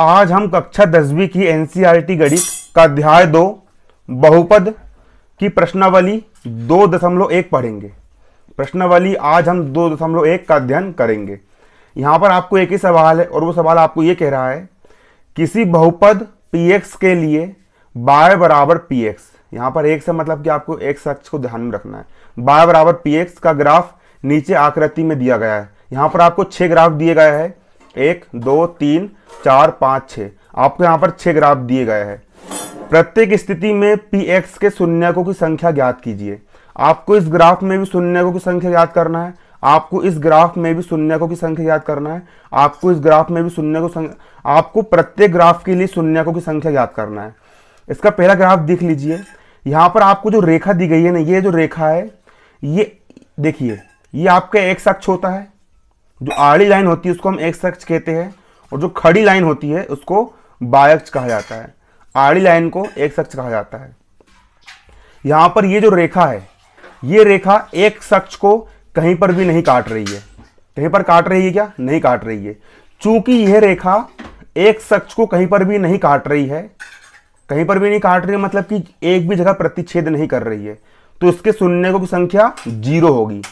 आज हम कक्षा दसवीं की एनसीईआरटी e गणित का अध्याय दो बहुपद की प्रश्नावली दो दशमलव एक पढ़ेंगे प्रश्नावली आज हम दो दशमलव एक का अध्ययन करेंगे यहाँ पर आपको एक ही सवाल है और वो सवाल आपको ये कह रहा है किसी बहुपद एक्स के लिए बाय बराबर पी एक्स यहाँ पर एक से मतलब कि आपको एक अक्ष को ध्यान में रखना है बाय बराबर एक्स का ग्राफ नीचे आकृति में दिया गया है यहाँ पर आपको छः ग्राफ दिए गए हैं एक दो तीन चार पाँच छः आपको यहाँ पर छः ग्राफ दिए गए हैं प्रत्येक स्थिति में पी एक्स के शून्यकों की संख्या ज्ञात कीजिए आपको इस ग्राफ में भी शून्यकों की संख्या ज्ञात करना है आपको इस ग्राफ में भी शून्यकों की संख्या ज्ञात करना है आपको इस ग्राफ में भी शून्य को संख्या आपको प्रत्येक ग्राफ के लिए शून्यकों की संख्या ज्ञात करना है इसका पहला ग्राफ देख लीजिए यहाँ पर आपको जो रेखा दी गई है ना ये जो रेखा है ये देखिए ये आपका एक्स अक्ष होता है जो आड़ी लाइन होती है उसको हम एक्स अक्ष कहते हैं और जो खड़ी लाइन होती है उसको बायक्ष कहा जाता है आड़ी लाइन को एक्स अक्ष कहा जाता है यहां पर ये जो रेखा है ये रेखा एक शख्स को कहीं पर भी नहीं काट रही है कहीं पर काट रही है क्या नहीं काट रही है चूंकि यह रेखा एक शख्स को कहीं पर भी नहीं काट रही है कहीं पर भी नहीं काट रही है मतलब कि एक भी जगह प्रतिच्छेद नहीं कर रही है तो इसके सुनने को संख्या जीरो होगी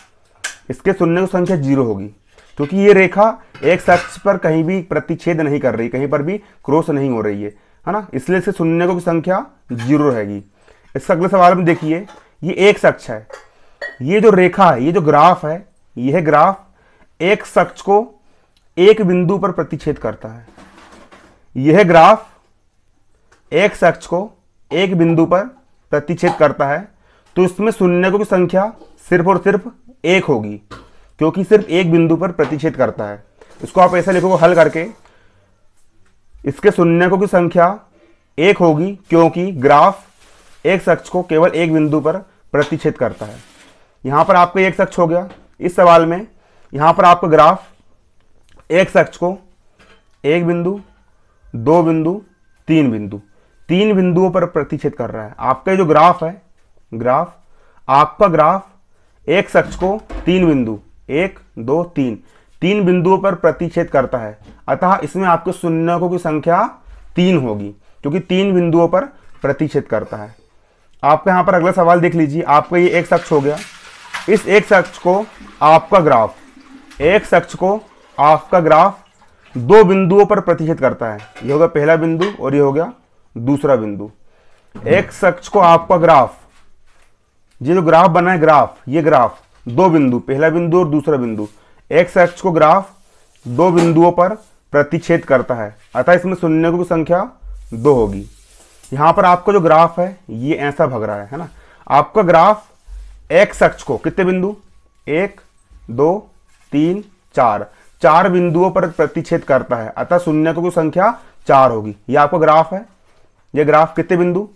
इसके सुनने को संख्या जीरो होगी क्योंकि ये रेखा एक शख्स पर कहीं भी प्रतिच्छेद नहीं कर रही कहीं पर भी क्रॉस नहीं हो रही है है ना इसलिए इसे शून्य की संख्या जीरो रहेगी इसका अगले सवाल में देखिए ये एक शख्स है ये जो रेखा है ये जो ग्राफ है यह ग्राफ एक शख्स को एक बिंदु पर प्रतिच्छेद करता है यह ग्राफ एक शख्स को एक बिंदु पर प्रतिच्छेद करता है तो इसमें शून्य की संख्या सिर्फ और सिर्फ एक होगी क्योंकि सिर्फ एक बिंदु पर प्रतिच्छेद करता है इसको आप ऐसे लिखोगे हल करके इसके शून्यकों की संख्या एक होगी क्योंकि ग्राफ एक शख्स को केवल एक बिंदु पर प्रतिच्छेद करता है यहाँ पर आपका एक शख्स हो गया इस सवाल में यहाँ पर आपका ग्राफ एक शख्स को एक बिंदु दो बिंदु तीन बिंदु तीन बिंदुओं पर प्रतिच्छेद कर रहा है आपका जो ग्राफ है ग्राफ आपका ग्राफ एक शख्स को तीन बिंदु एक दो तीन तीन बिंदुओं पर प्रतिच्छेद करता है अतः इसमें आपको शून्यकों की संख्या तीन होगी क्योंकि तीन बिंदुओं पर प्रतिच्छेद करता है आपका यहाँ पर अगला सवाल देख लीजिए आपका ये एक शख्स हो गया इस एक शख्स को आपका ग्राफ एक शख्स को आपका ग्राफ दो बिंदुओं पर प्रतिच्छेद करता है ये हो गया पहला बिंदु और ये हो गया दूसरा बिंदु एक शख्स को आपका ग्राफ ये जो ग्राफ बना है ग्राफ ये ग्राफ दो बिंदु पहला बिंदु और दूसरा बिंदु एक्स एक्स को ग्राफ दो बिंदुओं पर प्रतिच्छेद करता है अतः इसमें शून्य की संख्या दो होगी यहां पर आपका जो ग्राफ है ये ऐसा भग रहा है है ना आपका ग्राफ एक्स अक्ष को कितने बिंदु एक दो तीन चार चार बिंदुओं पर प्रतिच्छेद करता है अतः शून्य की संख्या चार होगी यह आपका ग्राफ है यह ग्राफ कितने बिंदु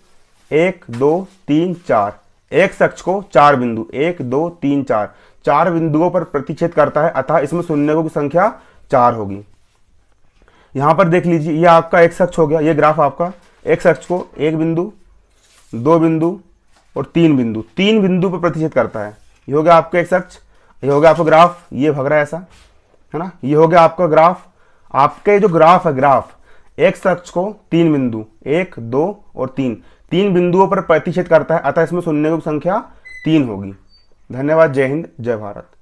एक दो तीन चार एक अक्ष को चार बिंदु एक दो तीन चार चार बिंदुओं पर प्रतिच्छेद करता है अतः इसमें शून्यों की संख्या चार होगी यहां पर देख लीजिए यह आपका एक अक्ष हो गया यह ग्राफ आपका एक अक्ष को एक बिंदु दो बिंदु और तीन बिंदु तीन बिंदु पर प्रतिच्छेद करता है ये हो गया आपका एक अक्ष ये हो गया आपका ग्राफ ये भग रहा है ऐसा है ना ये हो गया आपका ग्राफ आपके जो ग्राफ है ग्राफ एक अक्ष को तीन बिंदु एक दो और तीन तीन बिंदुओं पर प्रतिशत करता है अतः इसमें शून्य की संख्या तीन होगी धन्यवाद जय हिंद जय भारत